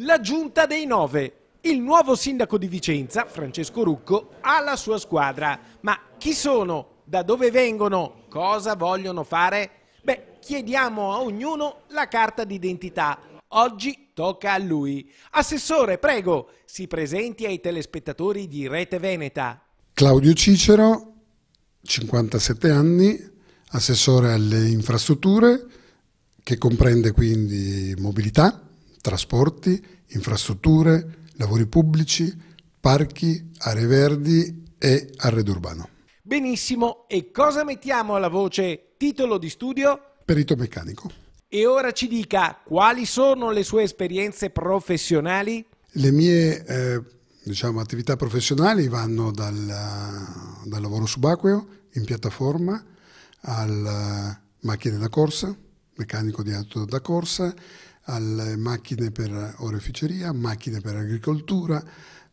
la giunta dei nove. Il nuovo sindaco di Vicenza, Francesco Rucco, ha la sua squadra. Ma chi sono? Da dove vengono? Cosa vogliono fare? Beh, chiediamo a ognuno la carta d'identità. Oggi tocca a lui. Assessore, prego, si presenti ai telespettatori di Rete Veneta. Claudio Cicero, 57 anni, assessore alle infrastrutture, che comprende quindi mobilità, trasporti, infrastrutture, lavori pubblici, parchi, aree verdi e arredo urbano. Benissimo, e cosa mettiamo alla voce titolo di studio? Perito meccanico. E ora ci dica quali sono le sue esperienze professionali? Le mie eh, diciamo, attività professionali vanno dal, dal lavoro subacqueo in piattaforma al eh, macchine da corsa, meccanico di auto da corsa, alle macchine per oreficeria, macchine per agricoltura,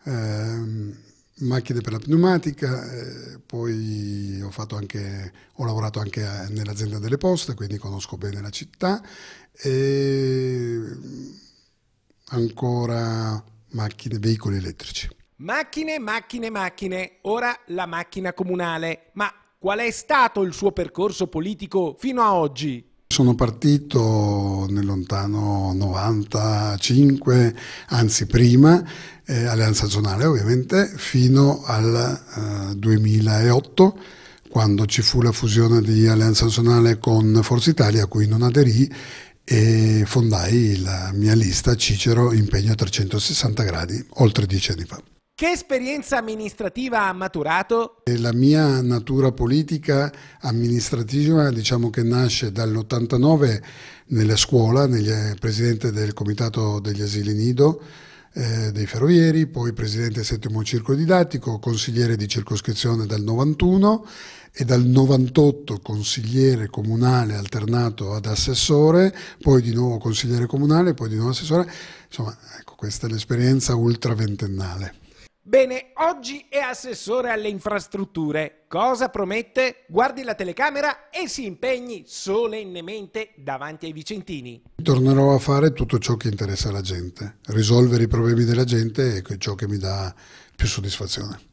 ehm, macchine per la pneumatica, eh, poi ho, anche, ho, lavorato anche eh, nell'azienda delle poste, quindi conosco bene la città, e mm, ancora macchine, veicoli elettrici. Macchine, macchine, macchine, ora la macchina comunale, ma qual è stato il suo percorso politico fino a oggi? Sono partito nel lontano 95, anzi prima, eh, alleanza zonale ovviamente, fino al eh, 2008 quando ci fu la fusione di Alleanza Nazionale con Forza Italia, a cui non aderì, e fondai la mia lista Cicero Impegno a 360 gradi, oltre dieci anni fa. Che esperienza amministrativa ha maturato? La mia natura politica amministrativa diciamo che nasce dall'89 nella scuola, nel eh, presidente del comitato degli asili nido eh, dei ferrovieri, poi presidente del settimo circolo didattico, consigliere di circoscrizione dal 91 e dal 98 consigliere comunale alternato ad assessore, poi di nuovo consigliere comunale, poi di nuovo assessore. Insomma, ecco, questa è l'esperienza ultra ventennale. Bene, oggi è assessore alle infrastrutture. Cosa promette? Guardi la telecamera e si impegni solennemente davanti ai vicentini. Tornerò a fare tutto ciò che interessa la gente, risolvere i problemi della gente è ciò che mi dà più soddisfazione.